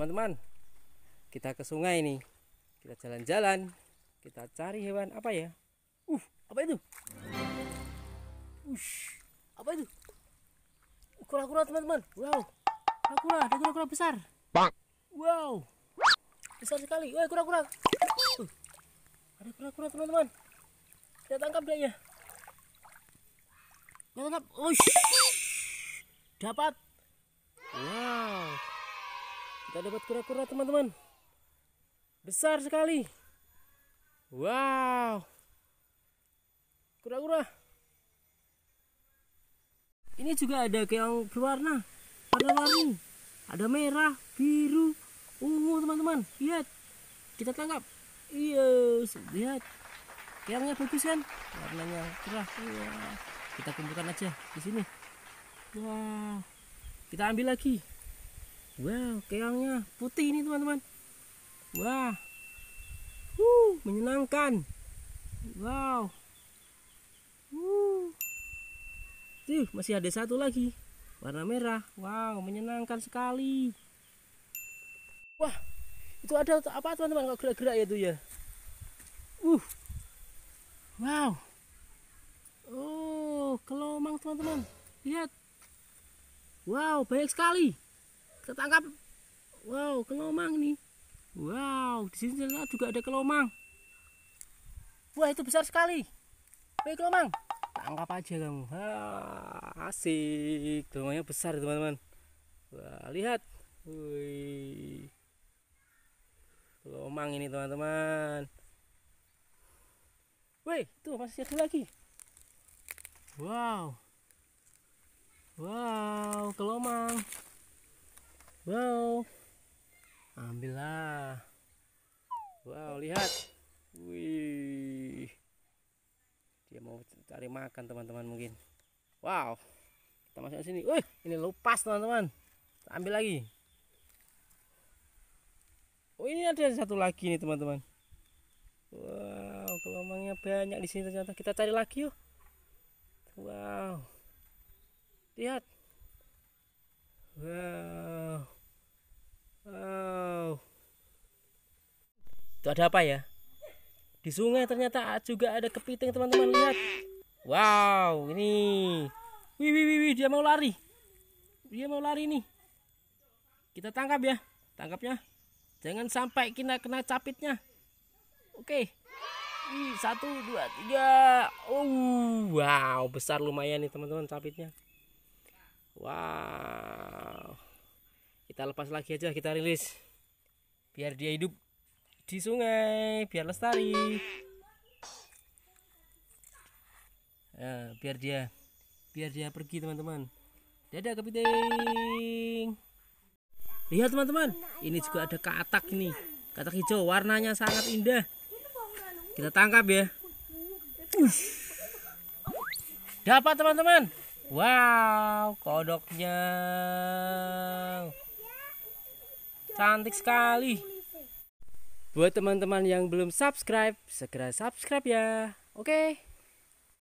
teman-teman kita ke sungai ini, kita jalan-jalan kita cari hewan apa ya uh apa itu Ush, apa itu kura-kura teman-teman wow kura-kura ada kura-kura besar Bang. wow besar sekali wah kura-kura uh, ada kura-kura teman-teman kita tangkap dia ya kita tangkap ush dapat wow kita dapat kura-kura teman-teman besar sekali wow kura-kura ini juga ada yang berwarna Ada warni ada merah biru ungu teman-teman lihat kita tangkap iya lihat keongnya bagus kan warnanya cerah wow. Iya. kita kumpulkan aja di sini wow kita ambil lagi Wow, keangnya putih ini teman-teman. Wah. Uh, menyenangkan. Wow. Uh. Tuh, masih ada satu lagi. Warna merah. Wow, menyenangkan sekali. Wah. Itu ada apa teman-teman kok gerak-gerak ya itu ya? Uh. Wow. Oh, kelomang teman-teman. Lihat. Wow, banyak sekali ketangkap wow kelomang nih wow di sini juga ada kelomang wah itu besar sekali Wih, kelomang tangkap aja kamu ha, asik kelomangnya besar teman-teman wah lihat Wih. kelomang ini teman-teman Wih, tuh masih ada lagi. Wow. Wow, kelomang. Wow. Ambillah. Wow, lihat. Wih. Dia mau cari makan teman-teman mungkin. Wow. Kita masuk sini. Wih, ini lepas teman-teman. Ambil lagi. Oh, ini ada satu lagi nih teman-teman. Wow, kelomangnya banyak di sini ternyata. Kita cari lagi yuk. Wow. Lihat. Wow. Itu ada apa ya? Di sungai ternyata juga ada kepiting teman-teman lihat. Wow, ini. Wih, wih, wih, dia mau lari. Dia mau lari nih. Kita tangkap ya, tangkapnya. Jangan sampai kena kena capitnya. Oke. okay. satu, dua, tiga. Oh, wow, besar lumayan nih teman-teman capitnya. Wow. Kita lepas lagi aja, kita rilis. Biar dia hidup di sungai biar lestari ya biar dia biar dia pergi teman-teman dadah kepiting lihat teman-teman ini juga ada katak ini katak hijau warnanya sangat indah kita tangkap ya dapat teman-teman wow kodoknya cantik sekali Buat teman-teman yang belum subscribe, segera subscribe ya. Oke. Okay?